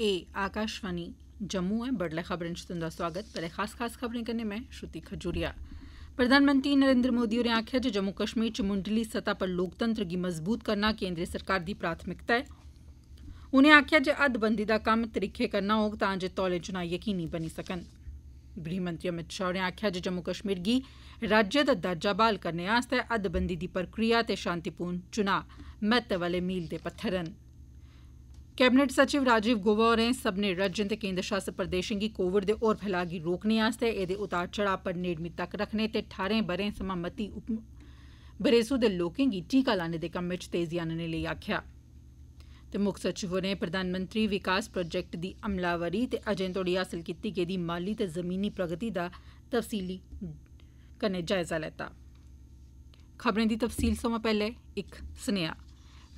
ए आकाशवाणी जम्मू ऐं बडलै खबरें च तुंदा सोआगत पैहले खास खास खबरें कन्नै में श्रुति खजूरिया प्रधानमंत्री नरेन्द्र मोदी होरें आखेआ जे जम्मू कश्मीर च मुंडली सतह पर लोकतंत्र गी मजबूत करना केन्द्र सरकार दी प्राथमिकता ऐ उनें आखेआ जे हदबंदी दा कम्म तरीके कन्नै होग तांजे तौले चुनां यकीनी बनी सकन गृहमंत्री अमित शाह होरें आखेआ जे जम्मू कश्मीर गी राज्य दा दर्जा ब्हाल करने आस्तै हदबंदी दी प्रक्रिया ते शांतिपूर्ण चुनां महत्व आह्ले मील दे पत्थर न कैबिनेट सचिव राजीव गौबा होरें सब्मनें राज्यें ते केन्द्र शासित प्रदेशें गी कोविड दे होर फैलाऽ गी रोकने आस्तै एह्दे उतार चढ़ाऽ पर नेड़मी तक्क रक्खने ते ठारें ब'रें थमां मती बरेसू दे लोकें गी टीका लाने दे कम्मै च तेजी आनने लेई आक्खेआ ते मुक्ख सचिव होरें प्रधानमंत्री विकास प्रोजैक्ट दी अमलावरी ते अजें तोड़ी हासल कीती गेदी माली ते जमीनी प्रगति दा तफसीली कन्नै जायजा लैता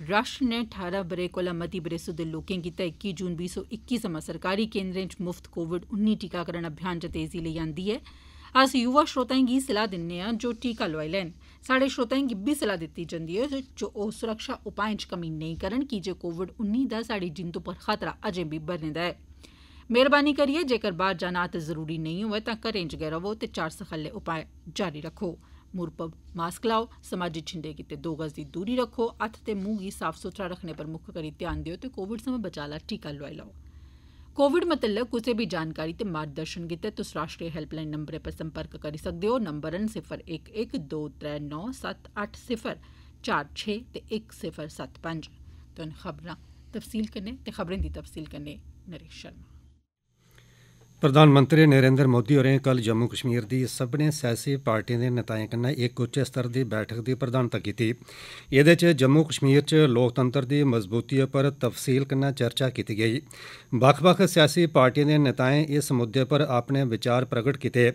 राष्ट्र नै ठारां ब'रे कोला मती बरेस दे लोकें गितै इक्की जून बीह् सौ इक्की थमां सरकारी केन्द्रें च मुफ्त कोविड उन्नी टीकाकरण अभियान च तेजी लेई आंदी ऐ अस युवा श्रोताएं गी सलाह दिन्ने आं जे ओह् टीका लोआई लैन स्हाड़े श्रोताएं गी इब्बी सलाह दित्ती जंदी ऐ जे ओह् सुरक्षा उपाएं च कमी नेईं करन कीजे कोविड उन्नी दा स्हाड़ी जिंदू पर खतरा अजें बी बने दा ऐ मेहरबानी करियै जेकर बाहर जाना अत्त जरूरी नेईं होऐ तां घरें च गै रवो ते चार सखल्ले उपाय जारी रक्खो मुंह उप्पर मास्क लाओ समाजिक छिंडे गितै दो गज दी दूरी रक्खो हत्थ ते मुंह गी साफ सुथरा रक्खने पर मुक्ख करी ध्यान देओ ते कोविड सवां बचाऽ आह्ला टीका लोआई लैओ कोविड मतल्लक कुसै बी जानकारी ते मार्गदर्शन गितै तुस राष्ट्रीय हैल्पलाइन नम्बरै पर संपर्क करी सकदे ओ नम्बर न सिफर इक इक दो त्रै नौ सत्त अट्ठ सिफर चार छे ते इक सिफर सत्त पंज खबरां तफसील कन्नै ते खबरें दी तफसील कन्नै नरेश शर्मा ਪ੍ਰਧਾਨ ਮੰਤਰੀ ਨਰਿੰਦਰ ਮੋਦੀ ਹੋਰੇ ਕੱਲ ਜੰਮੂ ਕਸ਼ਮੀਰ ਦੀ ਸਭਨੇ ਸਿਆਸੀ ਪਾਰਟੀਆਂ ਦੇ ਨੇਤਾਵਾਂ ਨਾਲ ਇੱਕ ਉੱਚ ਸਤਰ ਦੀ ਬੈਠਕ ਦੀ ਪ੍ਰਧਾਨਤਾ ਕੀਤੀ। ਇਹਦੇ ਵਿੱਚ ਜੰਮੂ ਕਸ਼ਮੀਰ 'ਚ ਲੋਕਤੰਤਰ ਦੀ ਮਜ਼ਬੂਤੀ ਉੱਪਰ ਤਫਸੀਲ ਕੰਨਾ ਚਰਚਾ ਕੀਤੀ ਗਈ। ਵੱਖ-ਵੱਖ ਸਿਆਸੀ ਪਾਰਟੀਆਂ ਦੇ ਨੇਤਾਵਾਂ ਇਸ ਮੁੱਦੇ ਉੱਪਰ ਆਪਣੇ ਵਿਚਾਰ ਪ੍ਰਗਟ ਕੀਤੇ।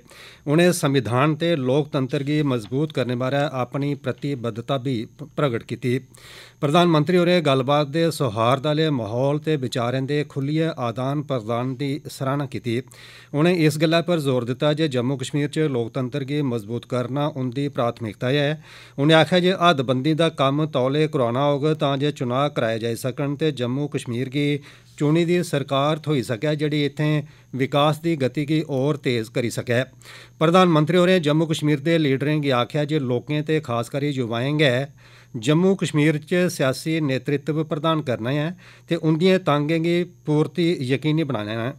ਉਹਨੇ ਸੰਵਿਧਾਨ ਤੇ ਲੋਕਤੰਤਰ ਦੀ ਮਜ਼ਬੂਤ ਕਰਨ ਬਾਰੇ ਆਪਣੀ ਪ੍ਰਤੀਬੱਧਤਾ ਵੀ ਪ੍ਰਗਟ ਕੀਤੀ। ਪ੍ਰਧਾਨ ਮੰਤਰੀ ਹੋਰੇ ਗੱਲਬਾਤ ਦੇ ਸੁਹਾਰਦ ਵਾਲੇ ਮਾਹੌਲ ਤੇ ਵਿਚਾਰਾਂ ਦੇ ਖੁੱਲੀਏ ਆਦਾਨ ਪ੍ਰਦਾਨ ਦੀ ਸਰਾਹਨਾ ਕੀਤੀ ਉਹਨੇ ਇਸ ਗੱਲ ਪਰ ਜ਼ੋਰ ਦਿੱਤਾ ਜੇ ਜੰਮੂ ਕਸ਼ਮੀਰ ਚ ਲੋਕਤੰਤਰ ਕੀ ਮਜ਼ਬੂਤ ਕਰਨਾ ਉਹਦੀ ਪ੍ਰਾਥਮਿਕਤਾ ਹੈ ਉਹਨੇ ਆਖਿਆ ਜੇ ਹੱਦਬੰਦੀ ਦਾ ਕੰਮ ਤੌਲੇ ਕਰਾਉਣਾ ਹੋਗਾ ਤਾਂ ਜੇ ਚੋਣਾਂ ਕਰਾਏ ਜਾ ਸਕਣ ਤੇ ਜੰਮੂ ਕਸ਼ਮੀਰ ਕੀ ਚੋਣੀ ਦੀ ਸਰਕਾਰ ਥੋਈ ਸਕਿਆ ਜਿਹੜੀ ਇੱਥੇ ਵਿਕਾਸ ਦੀ ਗਤੀ ਕੀ ਔਰ ਤੇਜ਼ ਕਰੀ ਸਕੇ प्रधानमंत्री होरें जम्मू कश्मीर दे लीडरें गी आखेआ जे लोकें ते खास करी युवाएं गी जम्मू कश्मीर च सियासी नेतृत्व प्रदान करना ऐ ते उंदिएं तांगें गी पूर्ति यकीनी बनाना ऐ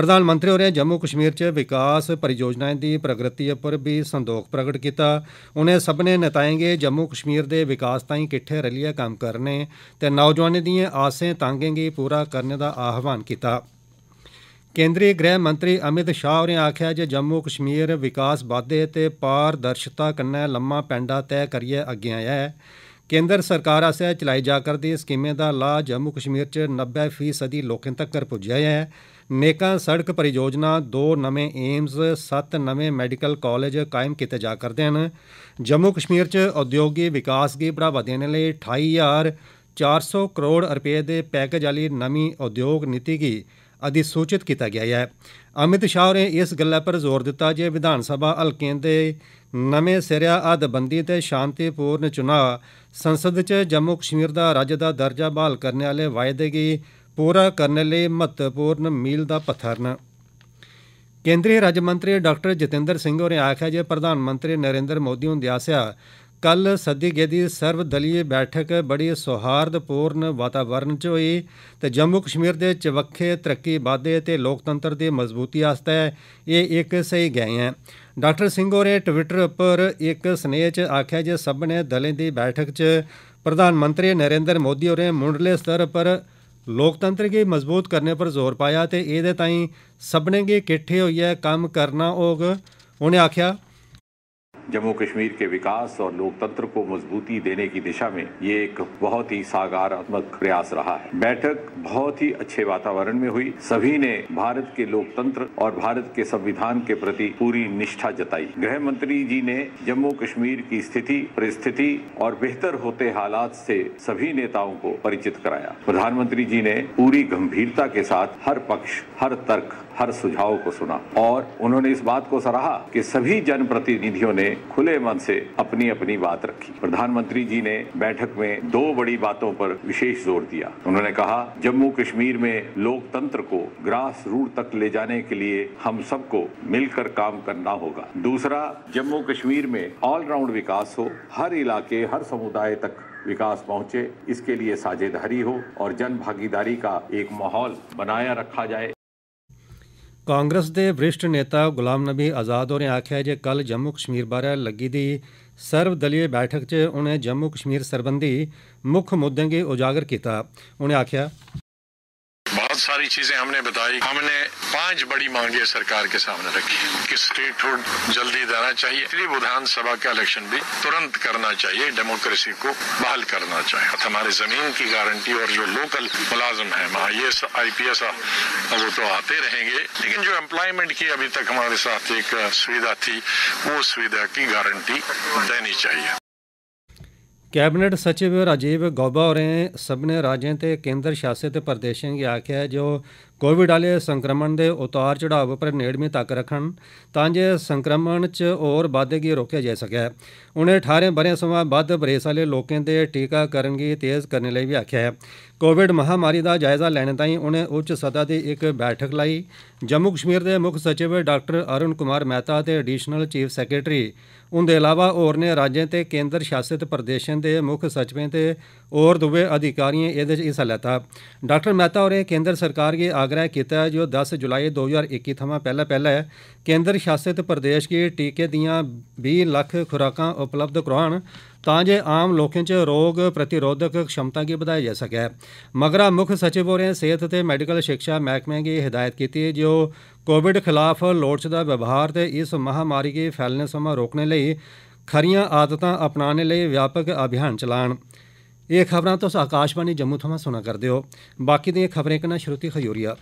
प्रधानमंत्री होरें जम्मू कश्मीर च विकास परियोजनाएं दी प्रगति पर बी संदोख प्रगट कीता उनें सब्मनें नेताएं गी जम्मू कश्मीर दे विकास ताईं किट्ठे रलियै कम्म करने ते नौजवानें दिएं आसें तांगें गी पूरा करने दा आह्वान कीता ऐ ਕੇਂਦਰੀ ਗ੍ਰਹਿ ਮੰਤਰੀ ਅਮਿਤ ਸ਼ਾਹ ਨੇ ਆਖਿਆ ਜੇ ਜੰਮੂ ਕਸ਼ਮੀਰ ਵਿਕਾਸ ਵਾਧੇ ਤੇ ਪਾਰਦਰਸ਼ਤਾ ਕੰਨੇ ਲੰਮਾ ਪੈਂਡਾ ਤੈਅ ਕਰੀਏ ਅੱਗੇ ਆਇਆ ਹੈ ਕੇਂਦਰ ਸਰਕਾਰ ਆਸੇ ਚਲਾਈ ਜਾ ਕਰਦੀ ਸਕੀਮੇ ਦਾ ਲਾਹ ਜੰਮੂ ਕਸ਼ਮੀਰ ਚ 90% ਫੀਸਦੀ ਲੋਕਾਂ ਤੱਕ ਪਹੁੰਚਿਆ ਹੈ ਨੇਕਾਂ ਸੜਕ ਪਰਿਯੋਜਨਾ ਦੋ ਨਵੇਂ ਏਮਸ ਸੱਤ ਨਵੇਂ ਮੈਡੀਕਲ ਕਾਲਜ ਕਾਇਮ ਕੀਤੇ ਜਾ ਕਰਦੇ ਹਨ ਜੰਮੂ ਕਸ਼ਮੀਰ ਚ ਉਦਯੋਗਿਕ ਵਿਕਾਸ ਗੀ ਬੜਾਵਾ ਦੇਣ ਲਈ 28400 ਕਰੋੜ ਰੁਪਏ ਦੇ ਪੈਕੇਜ ਵਾਲੀ ਨਵੀਂ ਉਦਯੋਗ ਨੀਤੀ ਕੀ ਅਧਿਸੂਚਿਤ ਕੀਤਾ ਗਿਆ ਹੈ ਅਮਿਤ ਸ਼ਾਹ ਨੇ ਇਸ ਗੱਲ ਪਰ ਜ਼ੋਰ ਦਿੱਤਾ ਜੇ ਵਿਧਾਨ ਸਭਾ ਹਲਕਿਆਂ ਦੇ ਨਵੇਂ ਸਿਰਿਆ ਅਦਬੰਦੀ ਤੇ ਸ਼ਾਂਤੀਪੂਰਨ ਚੁਣਾਵ ਸੰਸਦ 'ਚ ਜੰਮੂ ਕਸ਼ਮੀਰ ਦਾ ਰਾਜ ਦਾ ਦਰਜਾ ਬਹਾਲ ਕਰਨ ਵਾਲੇ ਵਾਅਦੇ ਕੀ ਪੂਰਾ ਕਰਨ ਲਈ ਮਹੱਤਵਪੂਰਨ ਮੀਲ ਦਾ ਪੱਥਰ ਨਾ ਕੇਂਦਰੀ ਰਾਜ ਮੰਤਰੀ ਡਾਕਟਰ ਜਤਿੰਦਰ ਸਿੰਘ ਹੋਰੇ ਆਖਿਆ ਜੇ ਪ੍ਰਧਾਨ ਮੰਤਰੀ ਨਰਿੰਦਰ ਮੋਦੀ ਹੁੰਦਿਆ ਸਿਆ ਕੱਲ ਸੱਦੀ ਗਈ ਸਰਵ ਦਲੀਏ ਬੈਠਕ ਬੜੀ ਸੌਹਾਰਦਪੂਰਨ ਵਾਤਾਵਰਣ 'ਚ ਹੋਈ ਤੇ ਜੰਮੂ ਕਸ਼ਮੀਰ ਦੇ ਚਵੱਖੇ ਤਰੱਕੀ ਵਾਧੇ ਤੇ ਲੋਕਤੰਤਰ ਦੀ ਮਜ਼ਬੂਤੀ ਆਸਤੇ ਇਹ ਇੱਕ ਸਹੀ ਗਏ ਹੈ ਡਾਕਟਰ ਸਿੰਘ ਹੋਰੇ ਟਵਿੱਟਰ ਉੱਪਰ ਇੱਕ ਸਨੇਹ 'ਚ ਆਖਿਆ ਜੇ ਸਭ ਨੇ ਦਲੇ ਦੀ ਬੈਠਕ 'ਚ ਪ੍ਰਧਾਨ ਮੰਤਰੀ ਨਰਿੰਦਰ ਮੋਦੀ ਹੋਰੇ ਮੁੰਡਲੇ ਸਤਰ ਪਰ ਲੋਕਤੰਤਰ ਕੇ ਮਜ਼ਬੂਤ ਕਰਨੇ ਪਰ ਜ਼ੋਰ ਪਾਇਆ ਤੇ ਇਹਦੇ ਤਾਈਂ ਸਭਨੇ ਕੇ ਇਕੱਠੇ ਹੋਈਏ ਕੰਮ ਕਰਨਾ ਹੋਗ ਉਹਨੇ ਆਖਿਆ जम्मू कश्मीर के विकास और लोकतंत्र को मजबूती देने की दिशा में ये एक बहुत ही सागारात्मक प्रयास रहा है बैठक बहुत ही अच्छे वातावरण में हुई सभी ने भारत के लोकतंत्र और भारत के संविधान के प्रति पूरी निष्ठा जताई गृह मंत्री जी ने जम्मू कश्मीर की स्थिति परिस्थिति और बेहतर होते हालात से सभी नेताओं को परिचित कराया प्रधानमंत्री जी ने पूरी गंभीरता के साथ हर पक्ष हर तर्क हर सुझाव को सुना और उन्होंने इस बात को सराहा कि सभी जनप्रतिनिधियों ने खुले मन से अपनी अपनी बात रखी प्रधानमंत्री जी ने बैठक में दो बड़ी बातों पर विशेष जोर दिया उन्होंने कहा जम्मू कश्मीर में लोकतंत्र को ग्रास रूट तक ले जाने के लिए हम सबको मिलकर काम करना होगा दूसरा जम्मू कश्मीर में ऑलराउंड विकास हो हर इलाके हर समुदाय तक विकास पहुंचे इसके लिए साझेदारी हो और जन भागीदारी का एक माहौल बनाया रखा जाए ਕਾਂਗਰਸ ਦੇ ਵਰਿਸ਼ਠ ਨੇਤਾ ਗੁਲਾਮ ਨਬੀ ਆਜ਼ਾਦ ਹੋਰੇ ਆਖਿਆ ਜੇ ਕੱਲ ਜੰਮੂ ਕਸ਼ਮੀਰ ਬਾਰੇ ਲੱਗੀ ਦੀ ਸਰਵ ਦਲੀਏ ਬੈਠਕ 'ਚ ਉਹਨੇ ਜੰਮੂ ਕਸ਼ਮੀਰ ਸਰਬੰਧੀ ਮੁੱਖ ਮੁੱਦਿਆਂ 'ਤੇ ਉਜਾਗਰ ਕੀਤਾ ਉਹਨੇ ਆਖਿਆ बहुत सारी चीजें हमने बताई हमने पांच बड़ी मांगे सरकार के सामने रखी कि स्टेट हुड जल्दी देना चाहिए इसलिए विधानसभा का इलेक्शन भी तुरंत करना चाहिए डेमोक्रेसी को बहाल करना चाहिए हमारे जमीन की गारंटी और जो लोकल मुलाजम है आई एस वो तो आते रहेंगे लेकिन जो एम्प्लॉयमेंट की अभी तक हमारे साथ एक सुविधा थी वो सुविधा की गारंटी देनी चाहिए ਕੈਬਨਿਟ ਸਚਿਵ ਰਾਜੀਵ ਗੌਬਾ ਹੋਰੇ ਸਭਨੇ ਰਾਜਾਂ ਤੇ ਕੇਂਦਰ ਸ਼ਾਸਿਤ ਪ੍ਰਦੇਸ਼ਾਂ ਨੂੰ ਆਖਿਆ ਹੈ ਜੋ ਕੋਵਿਡ ਵਾਲੇ ਸੰਕਰਮਣ ਦੇ ਉਤਾਰ ਚੜਾਵ ਉੱਪਰ ਨੇੜਮੀ ਤੱਕ ਰੱਖਣ ਤਾਂ ਜੇ ਸੰਕਰਮਣ 'ਚ ਹੋਰ ਵਾਧੇ ਕੀ ਰੋਕਿਆ ਜਾ ਸਕਿਆ ਉਹਨੇ 18 ਬਰੇ ਸਮਾਂ ਵੱਧ ਬਰੇਸ ਵਾਲੇ ਲੋਕਾਂ ਦੇ ਟੀਕਾ ਕਰਨ ਦੀ ਤੇਜ਼ ਕਰਨ ਲਈ ਵੀ ਆਖਿਆ ਹੈ ਕੋਵਿਡ ਮਹਾਮਾਰੀ ਦਾ ਜਾਇਜ਼ਾ ਲੈਣ ਤਾਈਂ ਉਹਨੇ ਉੱਚ ਸਤਾ ਦੀ ਇੱਕ ਬੈਠਕ ਲਈ ਜੰਮੂ ਕਸ਼ਮੀਰ ਦੇ ਮੁੱਖ ਸਚਿਵ ਡਾਕਟਰ ਅਰੁਣ ਕੁਮਾਰ ਮਹਿਤਾ ਤੇ ਐਡੀਸ਼ਨਲ ਚੀਫ ਸੈਕਟਰੀ उंदे अलावा होरने राज्यें ते केन्द्र शासित प्रदेशें दे मुक्ख सचिवें ते होर दुए अधिकारिएं एहदे च हिस्सा लैता डाक्टर मेहता होरें केन्द्र सरकार गी आग्रह कीता ऐ जे ओह् दस जुलाई दो ज्हार इक्की थमां पैहले पैहले केन्द्र शासित प्रदेश गी टीके दियां बीह् लक्ख खुराकां उपलब्ध करोआन तां जे आम लोकें च रोग प्रतिरोधक क्षमता गी बधाया जाई सकै मगरा मुक्ख सचिव होरें सेहत ते मैडिकल शिक्षा मैह्कमे गी हिदायत कीती जे ओह् ਕੋਵਿਡ ਖਿਲਾਫ ਲੋੜਚਦਾ ਵਿਵਹਾਰ ਤੇ ਇਸ ਮਹਾਮਾਰੀ ਦੇ ਫੈਲਣੇ ਸਮਾਂ ਰੋਕਣ ਲਈ ਖਰੀਆਂ ਆਦਤਾਂ ਅਪਣਾਉਣ ਲਈ ਵਿਆਪਕ ਅਭਿਆਨ ਚਲਾਣ ਇਹ ਖਬਰਾਂ ਤੋਂ ਆਕਾਸ਼ਵਾਣੀ ਜੰਮੂ ਤੋਂ ਸੁਣਾ ਕਰਦੇ ਹੋ ਬਾਕੀ ਦੀਆਂ ਖਬਰਾਂ ਕਨਾ ਸ਼ਰੂਤੀ ਖਯੂਰੀਆ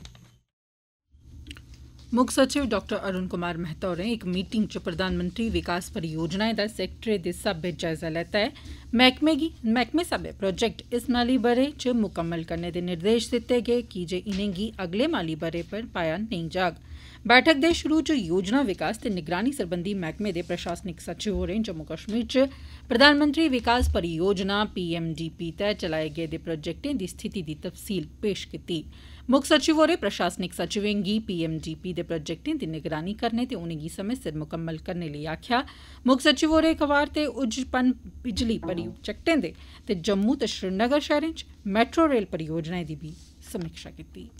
ਮੁੱਖ ਸਚਿਵ ਡਾਕਟਰ ਅਰੁਣ ਕੁਮਾਰ ਮਹਿਤਾ ਹੋਰੇ ਇੱਕ ਮੀਟਿੰਗ 'ਚ ਪ੍ਰਧਾਨ ਮੰਤਰੀ ਵਿਕਾਸ ਪਰਿਯੋਜਨਾਵਾਂ ਦਾ ਸੈਕਟਰੀ ਦੇ ਸਭ ਜਾਇਜ਼ਾ ਲੈਤਾ ਹੈ ਮਹਿਕਮੇ ਦੀ ਮਹਿਕਮੇ ਸਭੇ ਪ੍ਰੋਜੈਕਟ ਇਸ ਮਾਲੀ ਬਰੇ 'ਚ ਮੁਕੰਮਲ ਕਰਨ ਦੇ ਨਿਰਦੇਸ਼ ਦਿੱਤੇ ਗਏ ਕਿ ਜੇ ਇਨੇਂਗੀ ਅਗਲੇ ਮਾਲੀ ਬਰੇ ਪਰ ਪਾਇਆ ਨਹੀਂ ਜਾਗ बैठक दे शुरू च योजना विकास ते निगरानी सरबंधी मैह्कमे दे प्रशासनिक सचिव होरें जम्मू कश्मीर च प्रधानमंत्री विकास परियोजना पीएमडीपी तैह्त चलाए गेदे प्रोजेक्टें दी स्थिति दी तफसील पेश कीती मुक्ख सचिव होरें प्रशासनिक सचिवें गी पीएमडीपी दे प्रोजेक्टें दी निगरानी करने ते उनेंगी समें सिर मुकम्मल करने लेई आखेआ मुक्ख सचिव होरें कवार ते उजपन बिजली प्रोजेक्टें दे ते जम्मू ते श्रीनगर शैहरें च मैट्रो रेल परियोजनाएं दी बी समीक्षा कीती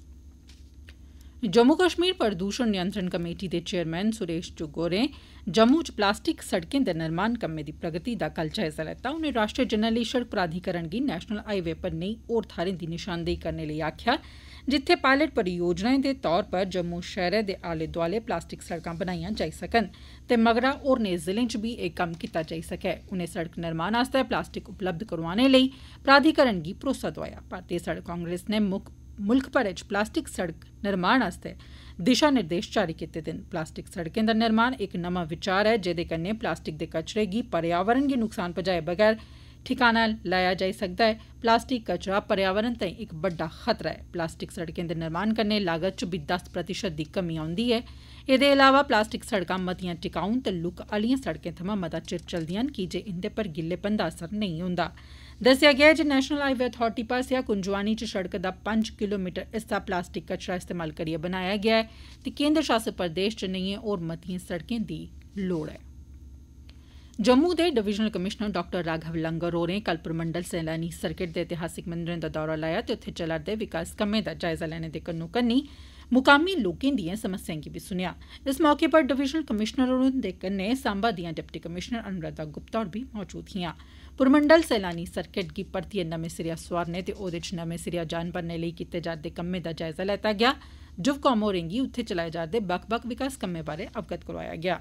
जम्मू कश्मीर प्रदूषण नियंत्रण कमेटी दे चेयरमैन सुरेश चुग होरें जम्मू च प्लास्टिक सड़कें दे निर्माण कम्मै दी प्रगति दा कल जायजा लैता उनें राष्ट्रीय जरनैली सड़क प्राधिकरण गी नेशनल हाईवे पर नेई होर थाहरें दी नशानदेही करने लेई आखेआ जित्थे पायलट परियोजनाएं दे तौर पर जम्मू शैहरै दे आले दोआले प्लास्टिक सड़कां बनाइयां जाई सकन ते मगरा होरनें जिलें च बी एह् कम्म कीता जाई सकै उनें सड़क निर्माण आस्तै प्लास्टिक उपलब्ध करोआने लेई प्राधिकरण गी भरोसा दोआया भारतीय सड़क कांग्रेस नै मुक्ख ਮੁਲਕ ਭਰ ਵਿੱਚ ਪਲਾਸਟਿਕ ਸੜਕ ਨਿਰਮਾਣ ਆਸਤੇ ਦਿਸ਼ਾ ਨਿਰਦੇਸ਼ ਜਾਰੀ ਕੀਤੇ ਦਿਨ ਪਲਾਸਟਿਕ ਸੜਕਾਂ ਦਾ ਨਿਰਮਾਣ ਇੱਕ ਨਵਾਂ ਵਿਚਾਰ ਹੈ ਜਿਹਦੇ ਕੰਨੇ ਪਲਾਸਟਿਕ ਦੇ ਕਚਰੇ ਦੀ ਪਰਿਆਵਰਣ ਦੇ ਨੁਕਸਾਨ ਪਹੁੰਚਾਏ ਬਗੈਰ ਠਿਕਾਣਾ ਲਾਇਆ ਜਾ ਸਕਦਾ ਹੈ ਪਲਾਸਟਿਕ ਕਚਰਾ ਪਰਿਆਵਰਣ ਤੇ ਇੱਕ ਵੱਡਾ ਖਤਰਾ ਹੈ ਪਲਾਸਟਿਕ ਸੜਕਾਂ ਦੇ ਨਿਰਮਾਣ ਕਰਨੇ ਲਾਗਤ ਚ ਵੀ 10% ਦੀ ਕਮੀ ਆਉਂਦੀ ਹੈ ਇਹਦੇ ਇਲਾਵਾ ਪਲਾਸਟਿਕ ਸੜਕਾਂ ਮਤੀਆਂ ਟਿਕਾਉਣ ਤੇ ਲੁੱਕ ਵਾਲੀਆਂ ਸੜਕਾਂ ਥਮਾ ਮਤਾ ਚਿਰ ਚਲਦੀਆਂ ਹਨ ਕਿ ਜੇ ਇੰਦੇ ਪਰ ਗਿੱਲੇਪਨ ਦਾ ਅਸਰ ਨਹੀਂ ਹੁੰਦਾ ਦੱਸਿਆ ਗਿਆ ਜੇ ਨੈਸ਼ਨਲ ਹਾਈਵੇ ਅਥਾਰਟੀ ਪਾਸਿਆ ਕੁੰਜਵਾਨੀ ਚ ਸੜਕ ਦਾ 5 ਕਿਲੋਮੀਟਰ ਹਿੱਸਾ ਪਲਾਸਟਿਕ ਕਚਰਾ ਇਸਤੇਮਾਲ ਕਰੀਏ ਬਣਾਇਆ ਗਿਆ ਹੈ ਤੇ ਕੇਂਦਰ ਸ਼ਾਸਿਤ ਪ੍ਰਦੇਸ਼ ਚ ਨਹੀਂ ਹੈ ਔਰ ਮਤੀਆਂ ਸੜਕਾਂ ਦੀ ਲੋੜ ਹੈ ਜੰਮੂ ਦੇ divisional commissioner doctor Raghav Langer ਹੋਰੇ ਕੱਲ ਪਰਮੰਡਲ ਸੈਲਾਨੀ ਸਰਕਟ ਦੇ ਇਤਿਹਾਸਿਕ ਮੰਦਰਾਂ ਦਾ ਦੌਰਾ ਲਾਇਆ ਤੇ ਉੱਥੇ ਚੱਲਦੇ ਵਿਕਾਸ ਕੰਮੇ ਦਾ ਜਾਇਜ਼ਾ ਲੈਣ ਦੇ ਕੰਨੂ ਕੰਨੀ मुकामी लोकें दिएं समस्याएं गी बी सुनेआ इस मौके पर डिविजनल डिवीजनल कमीशनर हुंदे कन्नै सांबा दियां डिप्टी कमीशनर अनुराधा गुप्ता होर बी मौजूद हियां पुरमंडल सैलानी सर्किट गी परतियै नमें सिरेआ सोआरने ते ओह्दे च नमें सिरेआ जान भरने लेई कीते जा'रदे कम्में दा जायजा लैता गेआ जुवकाम होरें गी उत्थे चलाए जा'रदे बक्ख बक्ख विकास कम्में बारे अवगत करोआया गेआ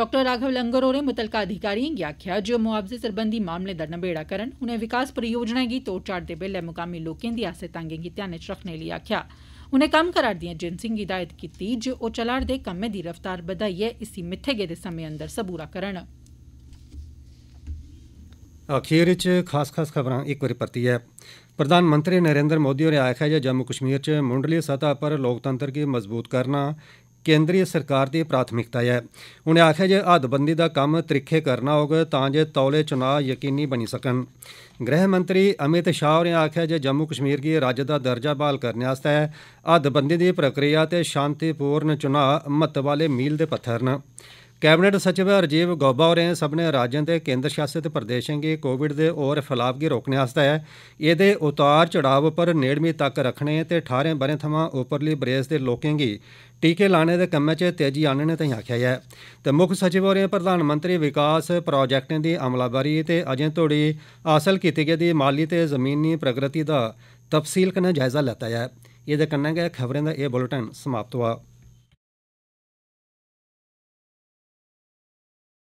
डाक्टर राघव लंगर होरें मुतलका अधिकारिएं गी आखेआ जे ओह् मुआवजे सरबंधी मामलें दा नबेड़ा करन उनें विकास परियोजनाएं गी तोढ़ चाढ़दे बेल्लै मुकामी लोकें दी आसें तांगें गी ध्यानै च रक्खने लेई आखेआ उनें कम्म करा'रदिएं एजेंसिएं गी हिदायत कीती जे ओह् चला'रदे कम्में दी रफ्तार बघाइयै इसी मित्थे गेदे समें अंदर सबूरा करन प्रधानमंत्री नरेन्द्र मोदी होरें आक्खेआ ऐ जे जम्मू कश्मीर च मुंडली सतह पर लोकतंत्र गी मजबूत करना ਕੇਂਦਰੀ ਸਰਕਾਰ ਦੀ ਪ੍ਰਾਥਮਿਕਤਾ ਹੈ ਉਹਨੇ ਆਖਿਆ ਜੇ ਹੱਦਬੰਦੀ ਦਾ ਕੰਮ ਤਰੀਖੇ ਕਰਨਾ ਹੋਵੇ ਤਾਂ ਜੇ ਤੌਲੇ ਚੁਣਾਅ ਯਕੀਨੀ ਬਣੀ ਸਕਣ ਗ੍ਰਹਿ ਮੰਤਰੀ ਅਮਿਤ ਸ਼ਾਹ ਨੇ ਆਖਿਆ ਜੇ ਜੰਮੂ ਕਸ਼ਮੀਰ ਕੀ ਰਾਜ ਦਾ ਦਰਜਾ ਬਹਾਲ ਕਰਨ ਵਾਸਤੇ ਹੱਦਬੰਦੀ ਦੀ ਪ੍ਰਕਿਰਿਆ ਤੇ ਸ਼ਾਂਤੀਪੂਰਨ ਚੁਣਾਅ ਮਹੱਤਵ ਵਾਲੇ ਮੀਲ ਦੇ ਪੱਥਰ ਨੇ ਕੈਬਨਿਟ ਸਚਿਵ राजीव गौबा होरें सब्भनें राज्यें ते केंद्र शासित प्रदेशें गी कोविड दे होर फैलाव गी रोकने आस्तै ਇਹਦੇ ਉਤਾਰ ਚੜਾਵ पर ਨੇੜਮੀ ਤੱਕ ਰੱਖਣੇ ਤੇ 18 ਬਰੇ थमां ਉਪਰਲੀ बरेस ਦੇ ਲੋਕਾਂ गी टीके लाने दे कम्मै च तेजी आनने तांई आक्खेआ ऐ ते मुक्ख सचिव होरें प्रधानमंत्री विकास प्रोजेक्टें दी अमलावरी ते अजें तोड़ी हासल कीती गेदी माली ते जमीनी प्रगति दा तफसील कन्नै जायजा लैता ऐ